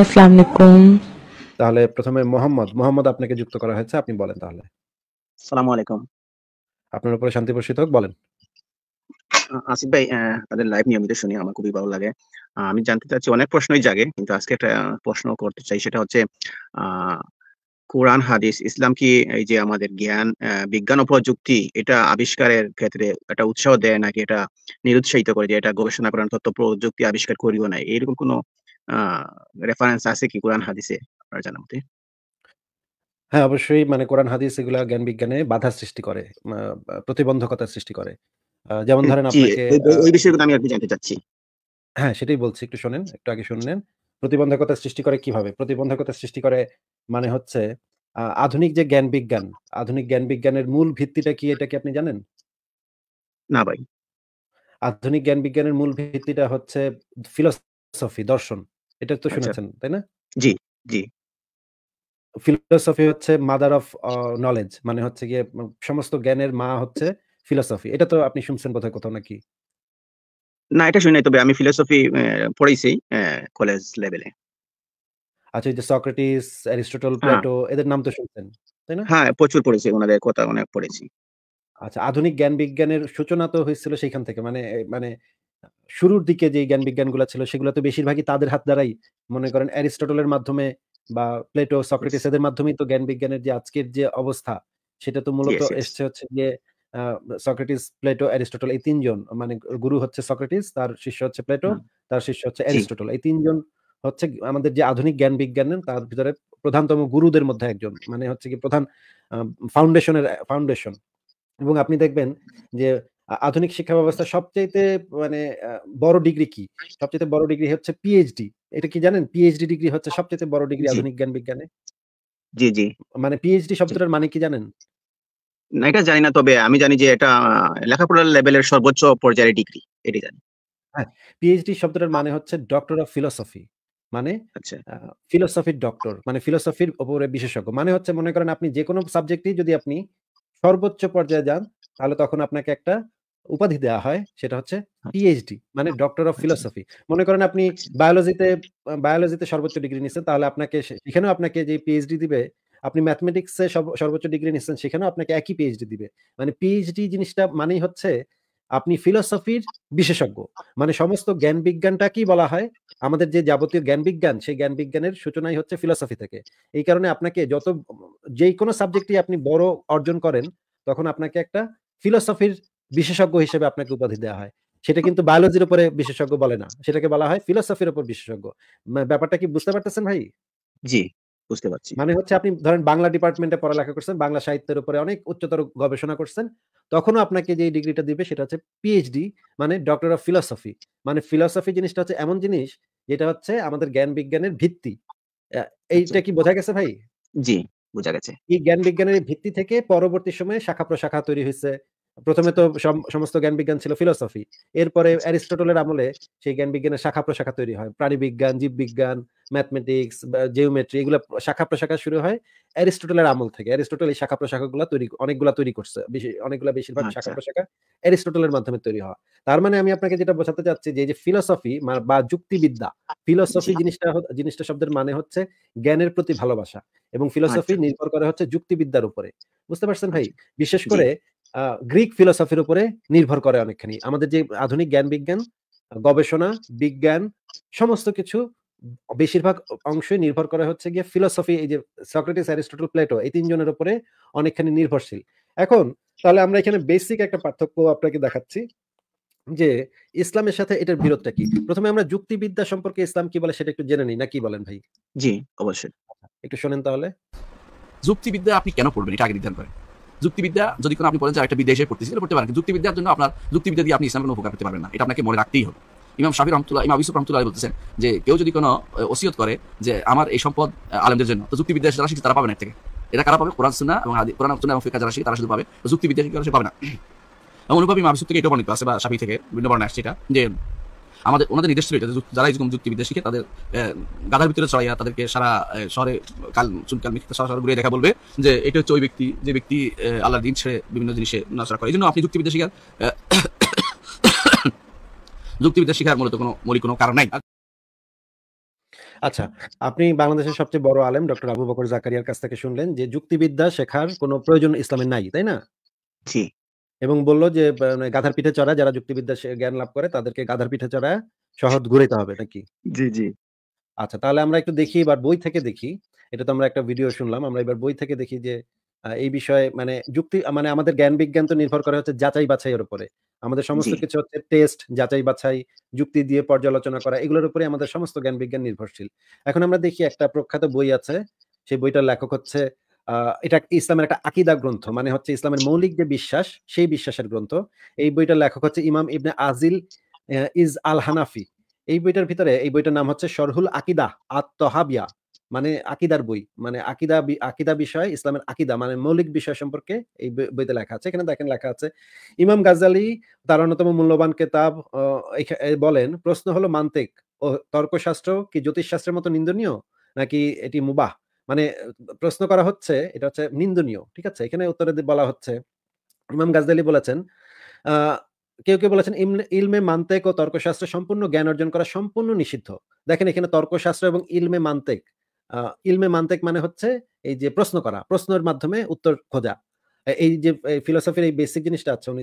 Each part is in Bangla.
আসসালামু আলাইকুম তাহলে প্রথমে মোহাম্মদ মোহাম্মদ আপনাকে যুক্ত করা হয়েছে আপনি বলেন তাহলে আসসালামু আলাইকুম আপনার উপরে শান্তি হোক বলেন আসিফ ভাই তাদের লাইভ নিয়মিত শুনি আমার খুবই ভালো লাগে আমি জানতে চাচ্ছি অনেক প্রশ্নই জাগে কিন্তু আজকে একটা প্রশ্ন করতে চাই সেটা হচ্ছে কোরআন হাদিস ইসলাম কি এই যে আমাদের জ্ঞান বিজ্ঞান ও প্রযুক্তি এটা আবিষ্কারের ক্ষেত্রে এটা উৎসাহ দেয় নাকি এটা নিরুৎসাহিত করে যে এটা গবেষণা করার তথ্য প্রযুক্তি আবিষ্কার করিও না এরকম কোনো রেফারেন্স আছে কি কোরআন হাদিসে আপনার জানা মতে হ্যাঁ অবশ্যই মানে কোরআন হাদিস এগুলা জ্ঞান বিজ্ঞানে বাধা সৃষ্টি করে প্রতিবন্ধকতা সৃষ্টি করে যেমন ধরেন আপনাকে ওই আমি আপনি জানতে চাচ্ছি হ্যাঁ সেটাই বলছি একটু শোনেন একটু আগে শুনলেন প্রতিবন্ধকতা সৃষ্টি করে কিভাবে প্রতিবন্ধকতা সৃষ্টি করে মানে হচ্ছে আধুনিক যে জ্ঞান বিজ্ঞান আধুনিক জ্ঞান বিজ্ঞানের মূল ভিত্তিটা কি এটা কি আপনি জানেন না ভাই আধুনিক জ্ঞান বিজ্ঞানের মূল ভিত্তিটা হচ্ছে ফিলোসফি দর্শন এটা তো আচ্ছা। শুনেছেন, তাই না? জি, জি। ফিলোসফি হচ্ছে মাদার অফ নলেজ মানে হচ্ছে গিয়ে সমস্ত জ্ঞানের মা হচ্ছে ফিলোসফি। এটা তো আপনি শুনছেন বোধহয় কোথাও নাকি? না এটা শুনি তবে আমি ফিলোসফি অ্যা পড়াইছি কলেজ লেভেলে। আচ্ছা এই যে সক্রেটিস, অ্যারিস্টটল, হ্যাঁ। প্লেটো এদের নাম তো শুনছেন, তাই না? হ্যাঁ, প্রচুর পড়েছি। ওনাদের কথা অনেক পড়েছি। আচ্ছা আধুনিক জ্ঞান বিজ্ঞানের সূচনা তো হয়েছিল সেইখান থেকে। মানে মানে শুরুর দিকে যে জ্ঞান বিজ্ঞানগুলো ছিল সেগুলো তো বেশিরভাগই তাদের হাত দ্বারাই মনে করেন অ্যারিস্টটলের মাধ্যমে বা প্লেটো সক্রেটিস এদের মাধ্যমেই তো জ্ঞান বিজ্ঞানের যে আজকের যে অবস্থা সেটা তো মূলত এসছে হচ্ছে গিয়ে সক্রেটিস প্লেটো অ্যারিস্টটল এই তিনজন মানে গুরু হচ্ছে সক্রেটিস তার শিষ্য হচ্ছে প্লেটো তার শিষ্য হচ্ছে অ্যারিস্টটল এই তিনজন হচ্ছে আমাদের যে আধুনিক জ্ঞান বিজ্ঞানের তার ভিতরে প্রধানতম গুরুদের মধ্যে একজন মানে হচ্ছে কি প্রধান ফাউন্ডেশনের ফাউন্ডেশন এবং আপনি দেখবেন যে আধুনিক শিক্ষা ব্যবস্থা আচ্ছা। সবচাইতে মানে বড় ডিগ্রি কি হ্যাঁ। সবচেয়ে বড় ডিগ্রি হচ্ছে পিএইচডি এটা কি জানেন পিএইচডি ডিগ্রি হচ্ছে সবচেয়ে বড় ডিগ্রি আধুনিক জ্ঞান বিজ্ঞানে জি জি মানে পিএইচডি শব্দটার মানে কি জানেন না এটা জানি না তবে আমি জানি যে এটা লেখাপড়ার লেভেলের সর্বোচ্চ পর্যায়ের ডিগ্রি এটি জানি হ্যাঁ পিএইচডি শব্দটার মানে হচ্ছে ডক্টর অফ ফিলোসফি মানে ফিলোসফির আচ্ছা। ডক্টর মানে ফিলোসফির উপরে বিশেষজ্ঞ মানে হচ্ছে মনে করেন আপনি যে কোনো সাবজেক্টেই যদি আপনি সর্বোচ্চ পর্যায়ে যান তাহলে তখন আপনাকে একটা উপাধি দেওয়া হয় সেটা হচ্ছে পিএইচডি আচ্ছা। মানে ডক্টর অফ ফিলোসফি মনে করেন আপনি বায়োলজিতে আচ্ছা। বায়োলজিতে সর্বোচ্চ ডিগ্রি নিচ্ছেন তাহলে আপনাকে সেখানেও আপনাকে যে পিএইচডি দিবে আপনি ম্যাথমেটিক্সে সর্বোচ্চ ডিগ্রি নিচ্ছেন সেখানেও আপনাকে একই পিএইচডি দিবে মানে পিএইচডি জিনিসটা মানেই হচ্ছে আপনি ফিলোসফির বিশেষজ্ঞ মানে সমস্ত জ্ঞান বিজ্ঞানটাকেই বলা হয় আমাদের যে যাবতীয় জ্ঞান বিজ্ঞান সেই জ্ঞান বিজ্ঞানের সূচনাই হচ্ছে ফিলোসফি থেকে এই কারণে আপনাকে যত যেই কোনো সাবজেক্টই আপনি বড় অর্জন করেন তখন আপনাকে একটা ফিলোসফির বিশেষজ্ঞ হিসেবে আপনাকে উপাধি দেওয়া হয় সেটা কিন্তু বায়োলজির উপরে বিশেষজ্ঞ বলে না সেটাকে বলা হয় ফিলোসফির উপর বিশেষজ্ঞ ব্যাপারটা কি বুঝতে পারতেছেন ভাই জি বুঝতে পারছি মানে হচ্ছে আপনি ধরেন বাংলা ডিপার্টমেন্টে পড়ালেখা করছেন বাংলা সাহিত্যের উপরে অনেক উচ্চতর গবেষণা করছেন তখনও আপনাকে যে ডিগ্রিটা দিবে সেটা হচ্ছে পিএইচডি মানে ডক্টর অফ ফিলোসফি মানে ফিলোসফি জিনিসটা হচ্ছে এমন জিনিস যেটা হচ্ছে আমাদের জ্ঞান বিজ্ঞানের ভিত্তি আচ্ছা। এইটা কি বোঝা গেছে ভাই জি বোঝা গেছে এই জ্ঞান বিজ্ঞানের ভিত্তি থেকে পরবর্তী সময়ে শাখা প্রশাখা তৈরি হয়েছে প্রথমে আচ্ছা, তো আচ্ছা। সমস্ত জ্ঞান বিজ্ঞান ছিল ফিলোসফি এরপরে আচ্ছা, অ্যারিস্টোটলের আমলে সেই জ্ঞান বিজ্ঞানের শাখা প্রশাখা তৈরি হয় প্রাণী বিজ্ঞান জীব বিজ্ঞান ম্যাথমেটিক্স জিওমেট্রি এগুলো শাখা প্রশাখা শুরু হয় অ্যারিস্টোটলের আমল থেকে অ্যারিস্টোটল এই শাখা প্রশাখাগুলো তৈরি অনেকগুলো তৈরি করছে অনেকগুলো বেশিরভাগ শাখা প্রশাখা অ্যারিস্টোটলের মাধ্যমে তৈরি হয় তার মানে আমি আপনাকে যেটা বোঝাতে চাচ্ছি যে ফিলোসফি বা যুক্তিবিদ্যা ফিলোসফি জিনিসটা জিনিসটা শব্দের মানে হচ্ছে জ্ঞানের প্রতি ভালোবাসা এবং ফিলোসফি নির্ভর করে হচ্ছে যুক্তিবিদ্যার উপরে বুঝতে পারছেন ভাই বিশেষ করে গ্রিক ফিলোসফির উপরে নির্ভর করে অনেকখানি আমাদের যে আধুনিক জ্ঞান বিজ্ঞান গবেষণা বিজ্ঞান সমস্ত কিছু বেশিরভাগ অংশ নির্ভর করে হচ্ছে গিয়ে ফিলোসফি এই যে সক্রেটিস অ্যারিস্টোটল প্লেটো এই তিনজনের উপরে অনেকখানি নির্ভরশীল এখন তাহলে আমরা এখানে বেসিক একটা পার্থক্য আপনাকে দেখাচ্ছি যে ইসলামের সাথে এটার বিরোধটা কি প্রথমে আমরা যুক্তিবিদ্যা সম্পর্কে ইসলাম কি বলে সেটা একটু জেনে নিই না কি বলেন ভাই জি অবশ্যই আচ্ছা, একটু শোনেন তাহলে যুক্তিবিদ্যা আপনি কেন পড়বেন এটা আগে নির্ধারণ করেন যুক্তিবিদ্যা যদি কোনো আপনি বলেন যে একটা বিদেশে পড়তে তাহলে পড়তে পারেন যুক্তিবিদ্যার জন্য আপনার যুক্তিবিদ্যা দিয়ে আপনি ইসলামের কোনো উপকার করতে পারবেন না এটা আপনাকে মনে রাখতেই হবে ইমাম শাহির রহমতুল্লাহ ইমাম ইসুফ রহমতুল্লাহ বলতেছেন যে কেউ যদি কোনো ওসিয়ত করে যে আমার এই সম্পদ আলমদের জন্য তো যুক্তিবিদ্যা যারা শিখছে তারা পাবেন এর থেকে এটা কারা পাবে কোরআন সুন্না এবং কোরআন সুন্না এবং ফিকা যারা শিখে তারা শুধু পাবে যুক্তিবিদ্যা শিখে সে পাবে না এবং অনুভব ইমাম থেকে এটা বর্ণিত আছে বা শাফি থেকে বিভিন্ন বর্ণ আসছে এটা যে আমাদের ওনাদের নির্দেশ ছিল যারা এরকম যুক্তিবিদ্যা শিখে তাদের গাধার ভিতরে চড়াইয়া তাদেরকে সারা শহরে কাল চুলকাল মিথ্যা সারা শহর ঘুরিয়ে দেখা বলবে যে এটা হচ্ছে ওই ব্যক্তি যে ব্যক্তি আল্লাহর দিন ছেড়ে বিভিন্ন জিনিসে নাচরা করে এই জন্য আপনি যুক্তিবিদ্যা শিখার যুক্তিবিদ্যা শিখার মূলত কোনো মৌলিক কোনো কারণ নাই আচ্ছা আপনি বাংলাদেশের সবচেয়ে বড় আলেম ডক্টর আবু বকর জাকারিয়ার কাছ থেকে শুনলেন যে যুক্তিবিদ্যা শেখার কোনো প্রয়োজন ইসলামের নাই তাই না এবং বললো যে মানে গাধার পিঠে চড়া যারা যুক্তিবিদ্যা জ্ঞান লাভ করে তাদেরকে গাধার পিঠে চড়া শহর ঘুরেতে হবে নাকি জি জি আচ্ছা তাহলে আমরা একটু দেখি এবার বই থেকে দেখি এটা তো আমরা একটা ভিডিও শুনলাম আমরা এবার বই থেকে দেখি যে এই বিষয়ে মানে যুক্তি মানে আমাদের জ্ঞান বিজ্ঞান তো নির্ভর করে হচ্ছে যাচাই বাছাইয়ের উপরে আমাদের সমস্ত কিছু হচ্ছে টেস্ট যাচাই বাছাই যুক্তি দিয়ে পর্যালোচনা করা এগুলোর উপরে আমাদের সমস্ত জ্ঞান বিজ্ঞান নির্ভরশীল এখন আমরা দেখি একটা প্রখ্যাত বই আছে সেই বইটার লেখক হচ্ছে এটা ইসলামের একটা আকিদা গ্রন্থ মানে হচ্ছে ইসলামের মৌলিক যে বিশ্বাস সেই বিশ্বাসের গ্রন্থ এই বইটার লেখক হচ্ছে ইমাম ইবনে আজিল ইজ আল হানাফি এই বইটার ভিতরে এই বইটার নাম হচ্ছে শরহুল আকিদা আত্মহাবিয়া মানে আকিদার বই মানে আকিদা আকিদা বিষয় ইসলামের আকিদা মানে মৌলিক বিষয় সম্পর্কে এই বইতে লেখা আছে এখানে দেখেন লেখা আছে ইমাম গাজালি তার অন্যতম মূল্যবান কেতাব বলেন প্রশ্ন হলো মান্তিক ও তর্কশাস্ত্র কি জ্যোতিষশাস্ত্রের মতো নিন্দনীয় নাকি এটি মুবাহ মানে প্রশ্ন করা হচ্ছে এটা হচ্ছে নিন্দনীয় ঠিক আছে এখানে উত্তরে বলা হচ্ছে ইমাম গাজদালি বলেছেন কেউ কেউ বলেছেন ইলমে মান্তেক ও তর্কশাস্ত্র সম্পূর্ণ জ্ঞান অর্জন করা সম্পূর্ণ নিষিদ্ধ দেখেন এখানে তর্কশাস্ত্র এবং ইলমে মান্তেক ইলমে মান্তেক মানে হচ্ছে এই যে প্রশ্ন করা প্রশ্নের মাধ্যমে উত্তর খোঁজা এই যে ফিলোসফির এই বেসিক জিনিসটা আছে উনি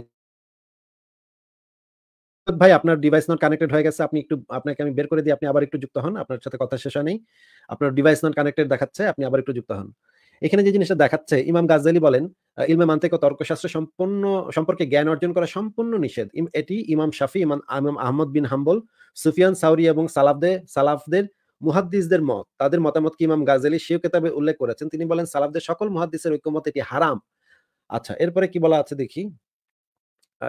ভাই আপনার ডিভাইস নট কানেক্টেড হয়ে গেছে আপনি একটু আপনাকে আমি বের করে দিই আপনি আবার একটু যুক্ত হন আপনার সাথে কথা শেষ হয় নেই আপনার ডিভাইস নট কানেক্টেড দেখাচ্ছে আপনি আবার একটু যুক্ত হন এখানে যে জিনিসটা দেখাচ্ছে ইমাম গাজালি বলেন ইলমে মান্তেক তর্কশাস্ত্র সম্পূর্ণ সম্পর্কে জ্ঞান অর্জন করা সম্পূর্ণ নিষেধ এটি ইমাম শাফি ইমাম ইমাম আহমদ বিন হাম্বল সুফিয়ান সাউরি এবং সালাফদে সালাফদের মুহাদ্দিসদের মত তাদের মতামত কি ইমাম গাজালি সেও কেতাবে উল্লেখ করেছেন তিনি বলেন সালাফদের সকল মুহাদ্দিসের ঐক্যমত এটি হারাম আচ্ছা এরপরে কি বলা আছে দেখি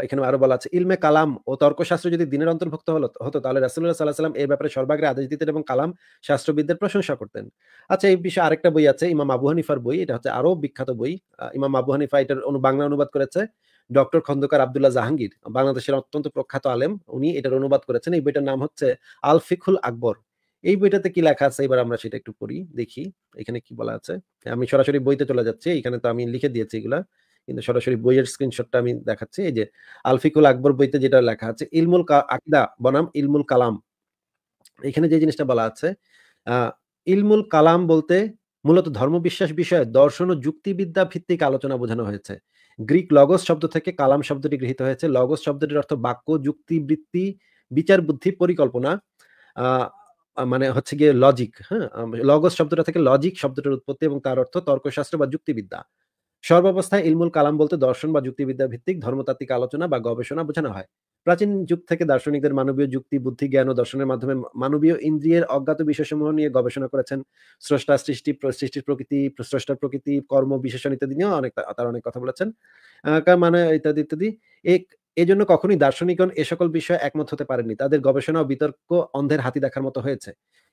এখানে আরো বলা আছে ইলমে কালাম ও তর্কশাস্ত্র যদি দিনের অন্তর্ভুক্ত হলো হতো তাহলে রাসুল্লাহ সাল্লাহ সাল্লাম এই ব্যাপারে সর্বাগ্রে আদেশ দিতেন এবং কালাম শাস্ত্রবিদদের প্রশংসা করতেন আচ্ছা এই বিষয়ে আরেকটা বই আছে ইমাম আবু হানিফার বই এটা হচ্ছে আরো বিখ্যাত বই ইমাম আবু হানিফা এটার অনু বাংলা অনুবাদ করেছে ডক্টর খন্দকার আবদুল্লাহ জাহাঙ্গীর বাংলাদেশের অত্যন্ত প্রখ্যাত আলেম উনি এটার অনুবাদ করেছেন এই বইটার নাম হচ্ছে আল ফিকুল আকবর এই বইটাতে কি লেখা আছে এবার আমরা সেটা একটু পড়ি দেখি এখানে কি বলা আছে আমি সরাসরি বইতে চলে যাচ্ছি এখানে তো আমি লিখে দিয়েছি এগুলা আহ কিন্তু সরাসরি বইয়ের স্ক্রিনশটটা আমি দেখাচ্ছি এই যে আলফিকুল আকবর বইতে যেটা লেখা আছে ইলমুল আকিদা বনাম ইলমুল কালাম এখানে যে জিনিসটা বলা আছে ইলমুল কালাম বলতে মূলত ধর্মবিশ্বাস বিষয়ে দর্শন ও যুক্তিবিদ্যা ভিত্তিক আলোচনা বোঝানো হয়েছে গ্রিক লগস শব্দ থেকে কালাম শব্দটি গৃহীত হয়েছে লগস শব্দটির অর্থ বাক্য যুক্তিবৃত্তি বিচার বুদ্ধি পরিকল্পনা মানে হচ্ছে গিয়ে লজিক হ্যাঁ লগস শব্দটা থেকে লজিক শব্দটার উৎপত্তি এবং তার অর্থ তর্কশাস্ত্র বা যুক্তিবিদ্যা সর্বাবস্থায় ইলমুল কালাম বলতে দর্শন বা যুক্তিবিদ্যা ভিত্তিক ধর্মতাত্ত্বিক আলোচনা বা গবেষণা বোঝানো হয় প্রাচীন যুগ থেকে দার্শনিকদের মানবীয় যুক্তি বুদ্ধি জ্ঞান ও দর্শনের মাধ্যমে মানবীয় ইন্দ্রিয়ের অজ্ঞাত বিষয়সমূহ নিয়ে গবেষণা করেছেন স্রষ্টা সৃষ্টি সৃষ্টির প্রকৃতি স্রষ্টার প্রকৃতি কর্ম বিশেষণ ইত্যাদি নিয়েও অনেক তার অনেক কথা বলেছেন মানে ইত্যাদি ইত্যাদি এক এজন্য কখনোই দার্শনিকগণ এ সকল বিষয়ে একমত হতে পারেনি তাদের গবেষণা ও বিতর্ক অন্ধের হাতি দেখার মতো হয়েছে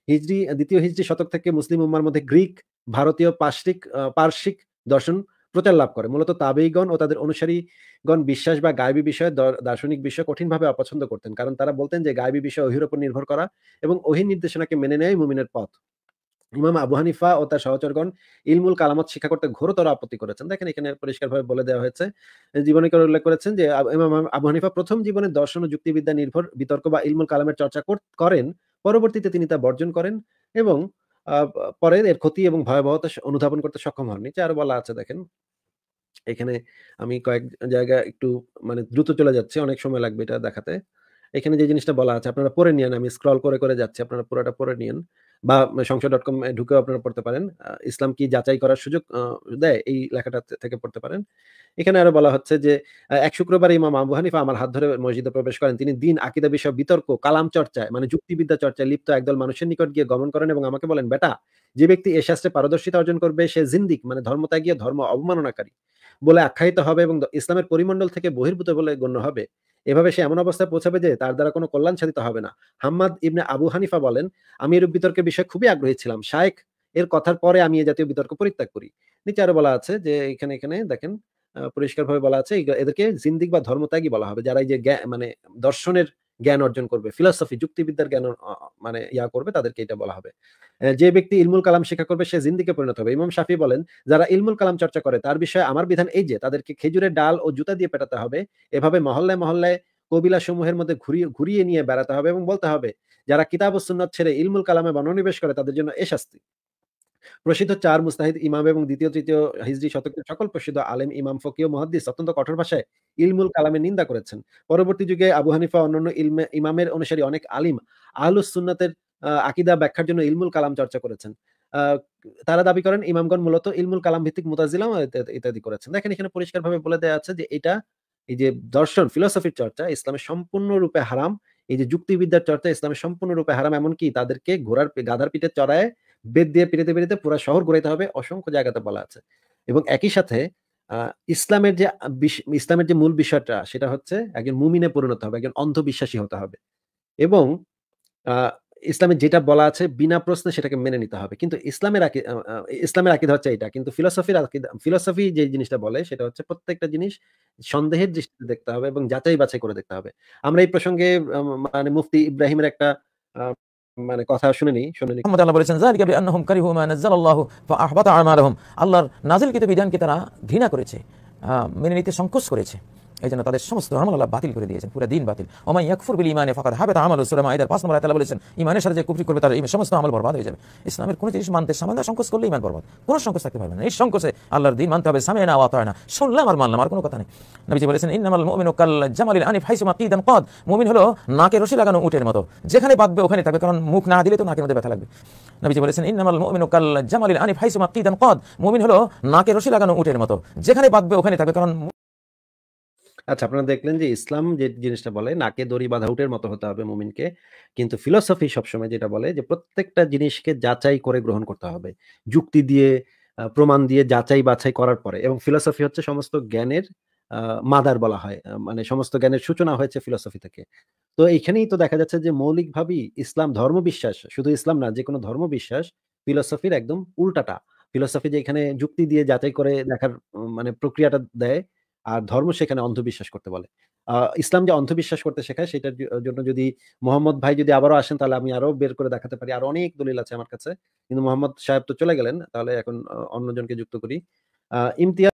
হিজড়ি দ্বিতীয় হিজড়ি শতক থেকে মুসলিম উম্মার মধ্যে গ্রিক ভারতীয় পার্শ্বিক পার্শ্বিক দর্শন প্রচার লাভ করে মূলত তাবেইগণ ও তাদের অনুসারীগণ বিশ্বাস বা গায়বী বিষয়ে দার্শনিক বিষয় কঠিনভাবে অপছন্দ করতেন কারণ তারা বলতেন যে গায়বী বিষয় অহির ওপর নির্ভর করা এবং অহির নির্দেশনাকে মেনে নেয় মুমিনের পথ ইমাম আবু হানিফা ও তার সহচরগণ ইলমুল কালামত শিক্ষা করতে ঘোরতর আপত্তি করেছেন দেখেন এখানে পরিষ্কারভাবে বলে দেওয়া হয়েছে জীবনে উল্লেখ করেছেন যে ইমাম আবু হানিফা প্রথম জীবনে দর্শন ও যুক্তিবিদ্যা নির্ভর বিতর্ক বা ইলমুল কালামের চর্চা করেন পরবর্তীতে তিনি তা বর্জন করেন এবং পরে এর ক্ষতি এবং ভয়াবহতা অনুধাবন করতে সক্ষম হননি যে আরো বলা আছে দেখেন এখানে আমি কয়েক জায়গা একটু মানে দ্রুত চলে যাচ্ছে অনেক সময় লাগবে এটা দেখাতে এখানে যে জিনিসটা বলা আছে আপনারা পরে নিয়ে আমি স্ক্রল করে করে যাচ্ছি আপনারা পুরোটা পরে নিন বা সংসদ ডট কম ঢুকেও আপনারা পড়তে পারেন ইসলাম কি যাচাই করার সুযোগ দেয় এই লেখাটা থেকে পড়তে পারেন এখানে আরো বলা হচ্ছে যে এক শুক্রবার ইমাম আবু হানিফা আমার হাত ধরে মসজিদে প্রবেশ করেন তিনি দিন আকিদা বিষয় বিতর্ক কালাম চর্চায় মানে যুক্তিবিদ্যা চর্চায় লিপ্ত একদল মানুষের নিকট গিয়ে গমন করেন এবং আমাকে বলেন বেটা যে ব্যক্তি এ শাস্ত্রে পারদর্শিতা অর্জন করবে সে জিন্দিক মানে ধর্মত্যাগী ধর্ম অবমাননাকারী বলে আখ্যায়িত হবে এবং ইসলামের পরিমণ্ডল থেকে বহির্ভূত বলে গণ্য হবে এভাবে সে এমন অবস্থায় পৌঁছাবে যে তার দ্বারা কোনো কল্যাণ সাধিত হবে না হাম্মাদ ইবনে আবু হানিফা বলেন আমি এরূপ বিতর্কের বিষয়ে খুবই আগ্রহী ছিলাম শায়েখ এর কথার পরে আমি এ জাতীয় বিতর্ক পরিত্যাগ করি নিচে আরো বলা আছে যে এখানে এখানে দেখেন পরিষ্কারভাবে বলা আছে এদেরকে জিন্দিক বা ধর্মত্যাগী বলা হবে যারা এই যে মানে দর্শনের জ্ঞান অর্জন করবে ফিলসফি যুক্তিবিদ্যার জ্ঞান মানে ইয়া করবে তাদেরকে এটা বলা হবে যে ব্যক্তি ইলমুল কালাম শিক্ষা করবে সে জিন্দিকে পরিণত হবে ইমাম শাফি বলেন যারা ইলমুল কালাম চর্চা করে তার বিষয়ে আমার বিধান এই যে তাদেরকে খেজুরের ডাল ও জুতা দিয়ে পেটাতে হবে এভাবে মহল্লায় মহল্লায় কবিলা সমূহের মধ্যে ঘুরিয়ে ঘুরিয়ে নিয়ে বেড়াতে হবে এবং বলতে হবে যারা কিতাব ও সুন্নত ছেড়ে ইলমুল কালামে মনোনিবেশ করে তাদের জন্য এ শাস্তি প্রসিদ্ধ চার মুস্তাহিদ ইমাম এবং দ্বিতীয় তৃতীয় হিজরি শতকের সকল প্রসিদ্ধ আলেম ইমাম ফকিও মহাদ্দিস অত্যন্ত কঠোর ভাষায় ইলমুল কালামের নিন্দা করেছেন পরবর্তী যুগে আবু হানিফা অন্যান্য ইলমে ইমামের অনুসারী অনেক আলিম আহলুস সুন্নাতের আকিদা ব্যাখ্যার জন্য ইলমুল কালাম চর্চা করেছেন তারা দাবি করেন ইমামগণ মূলত ইলমুল কালাম ভিত্তিক মুতাজিলাম ইত্যাদি করেছেন দেখেন এখানে পরিষ্কারভাবে বলে দেওয়া আছে যে এটা এই যে দর্শন ফিলোসফির চর্চা ইসলামের সম্পূর্ণরূপে হারাম এই যে যুক্তিবিদ্যার চর্চা ইসলামের সম্পূর্ণরূপে হারাম এমনকি তাদেরকে ঘোড়ার গাধার পিঠে চড়ায় বেদ দিয়ে পেরেতে পেরেতে পুরো শহর ঘুরাইতে হবে অসংখ্য জায়গাতে বলা আছে এবং একই সাথে ইসলামের যে ইসলামের যে মূল বিষয়টা সেটা হচ্ছে একজন মুমিনে পরিণত হবে একজন অন্ধবিশ্বাসী হতে হবে এবং ইসলামে যেটা বলা আছে বিনা প্রশ্নে সেটাকে মেনে নিতে হবে কিন্তু ইসলামের ইসলামের আকিদা হচ্ছে এটা কিন্তু ফিলোসফির ফিলোসফি যে জিনিসটা বলে সেটা হচ্ছে প্রত্যেকটা জিনিস সন্দেহের দৃষ্টিতে দেখতে হবে এবং যাচাই বাছাই করে দেখতে হবে আমরা এই প্রসঙ্গে মানে মুফতি ইব্রাহিমের একটা মানে কথা শুনেনি শুনেনি মোহাম্মদ আল্লাহ বলেছেন যালিকা বিআন্নাহুম কারিহু মা নাযালাল্লাহু ফাআহবাতা আমালহুম আল্লাহর নাজিলকৃত বিধানকে তারা ঘৃণা করেছে মেনে নিতে সংকোচ করেছে এই জন্য তাদের সমস্ত আমল আল্লাহ বাতিল করে দিয়েছেন পুরো দিন বাতিল ওমাই ইয়াকফুর বিল ইমানে ফাকাদ হাবে আমল সুরামা আইদার পাঁচ নম্বর তালা বলেছেন ইমানের সাথে যে কুফরি করবে তার সমস্ত আমল বরবাদ হয়ে যাবে ইসলামের কোনো জিনিস মানতে সামান্য সংকোচ করলে ইমান বরবাদ কোনো সংকোচ থাকতে পারবে না এই সংকোচে আল্লাহর দিন মানতে হবে সামে না আওয়াত না শুনলাম আর মানলাম আর কোনো কথা নেই নবীজি বলেছেন ইন্নামাল মুমিনু কাল জামালিল আনিফ হাইসুমা কিদান কদ মুমিন হলো নাকে রশি লাগানো উটের মতো যেখানে বাঁধবে ওখানে থাকবে কারণ মুখ না দিলে তো নাকের মধ্যে ব্যথা লাগবে নবীজি বলেছেন ইন্নামাল মুমিনু কাল জামালিল আনিফ হাইসুমা কিদান কদ মুমিন হলো নাকে রশি লাগানো উটের মতো যেখানে বাঁধবে ওখানে থাকবে কারণ আচ্ছা আপনারা দেখলেন যে ইসলাম যে জিনিসটা বলে নাকে দড়ি বাঁধা উটের মতো হতে হবে মুমিনকে কিন্তু ফিলসফি সবসময় যেটা বলে যে প্রত্যেকটা জিনিসকে যাচাই করে গ্রহণ করতে হবে যুক্তি দিয়ে প্রমাণ দিয়ে যাচাই বাছাই করার পরে এবং ফিলসফি হচ্ছে সমস্ত জ্ঞানের মাদার বলা হয় মানে সমস্ত জ্ঞানের সূচনা হয়েছে ফিলসফি থেকে তো এইখানেই তো দেখা যাচ্ছে যে মৌলিকভাবেই ইসলাম ধর্মবিশ্বাস শুধু ইসলাম না যে কোনো ধর্মবিশ্বাস ফিলসফির একদম উল্টাটা ফিলোসফি যে এখানে যুক্তি দিয়ে যাচাই করে দেখার মানে প্রক্রিয়াটা দেয় আর ধর্ম সেখানে অন্ধবিশ্বাস করতে বলে ইসলাম যে অন্ধবিশ্বাস করতে শেখায় সেটার জন্য যদি মোহাম্মদ ভাই যদি আবারও আসেন তাহলে আমি আরো বের করে দেখাতে পারি আর অনেক দলিল আছে আমার কাছে কিন্তু মোহাম্মদ সাহেব তো চলে গেলেন তাহলে এখন অন্যজনকে যুক্ত করি ইমতিয়াজ